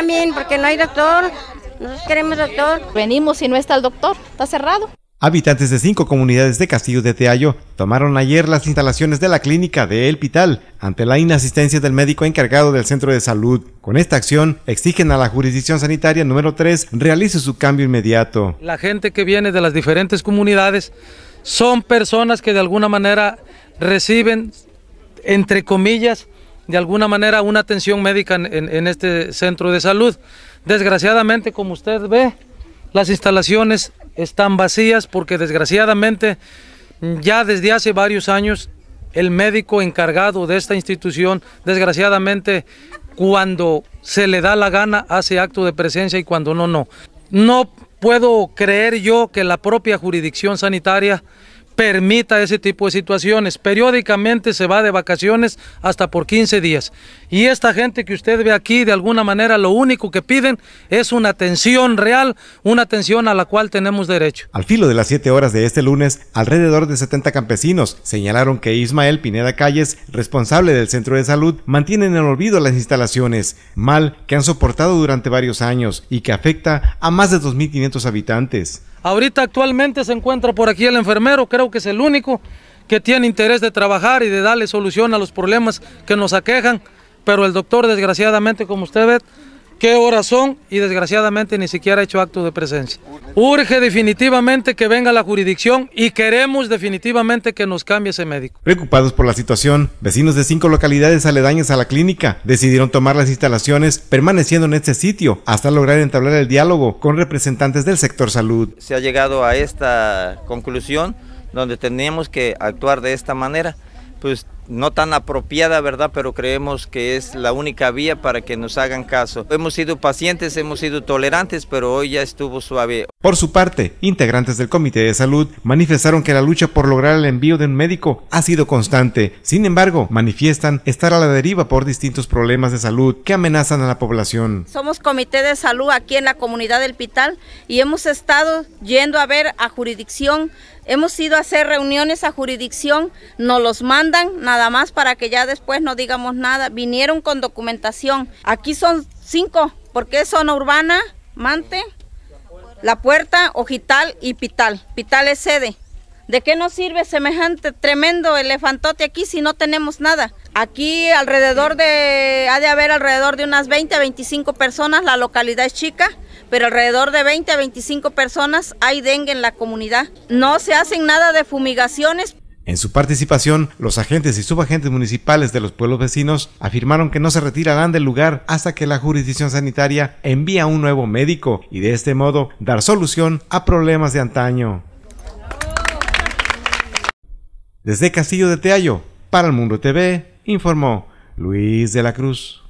también porque no hay doctor. Nosotros queremos doctor. Venimos y no está el doctor, está cerrado. Habitantes de cinco comunidades de Castillo de Teayo tomaron ayer las instalaciones de la clínica de El Pital ante la inasistencia del médico encargado del centro de salud. Con esta acción exigen a la jurisdicción sanitaria número 3 realice su cambio inmediato. La gente que viene de las diferentes comunidades son personas que de alguna manera reciben, entre comillas, de alguna manera una atención médica en, este centro de salud. Desgraciadamente, como usted ve, las instalaciones están vacías porque desgraciadamente ya desde hace varios años el médico encargado de esta institución, desgraciadamente, cuando se le da la gana hace acto de presencia y cuando no, no. No puedo creer yo que la propia jurisdicción sanitaria permita ese tipo de situaciones. Periódicamente se va de vacaciones hasta por 15 días. Y esta gente que usted ve aquí, de alguna manera, lo único que piden es una atención real, una atención a la cual tenemos derecho. Al filo de las 7 horas de este lunes, alrededor de 70 campesinos señalaron que Ismael Pineda Calles, responsable del centro de salud, mantiene en el olvido las instalaciones, mal que han soportado durante varios años y que afecta a más de 2.500 habitantes. Ahorita actualmente se encuentra por aquí el enfermero, creo que es el único que tiene interés de trabajar y de darle solución a los problemas que nos aquejan, pero el doctor desgraciadamente, como usted ve, qué horas son y desgraciadamente ni siquiera ha hecho acto de presencia. Urge definitivamente que venga la jurisdicción y queremos definitivamente que nos cambie ese médico. Preocupados por la situación, vecinos de cinco localidades aledañas a la clínica decidieron tomar las instalaciones permaneciendo en este sitio hasta lograr entablar el diálogo con representantes del sector salud. Se ha llegado a esta conclusión donde tenemos que actuar de esta manera pues no tan apropiada, ¿verdad? Pero creemos que es la única vía para que nos hagan caso. Hemos sido pacientes, hemos sido tolerantes, pero hoy ya estuvo suave. Por su parte, integrantes del Comité de Salud manifestaron que la lucha por lograr el envío de un médico ha sido constante. Sin embargo, manifiestan estar a la deriva por distintos problemas de salud que amenazan a la población. Somos Comité de Salud aquí en la comunidad del Pital y hemos estado yendo a ver a jurisdicción Hemos ido a hacer reuniones a jurisdicción, nos los mandan nada más para que ya después no digamos nada. Vinieron con documentación. Aquí son cinco, porque es zona urbana, Mante, La Puerta, Ojital y Pital. Pital es sede. ¿De qué nos sirve semejante tremendo elefantote aquí si no tenemos nada? Aquí alrededor de, ha de haber alrededor de unas 20 a 25 personas, la localidad es chica pero alrededor de 20 a 25 personas hay dengue en la comunidad. No se hacen nada de fumigaciones. En su participación, los agentes y subagentes municipales de los pueblos vecinos afirmaron que no se retirarán del lugar hasta que la jurisdicción sanitaria envíe a un nuevo médico y de este modo dar solución a problemas de antaño. Desde Castillo de Teallo, para el Mundo TV, informó Luis de la Cruz.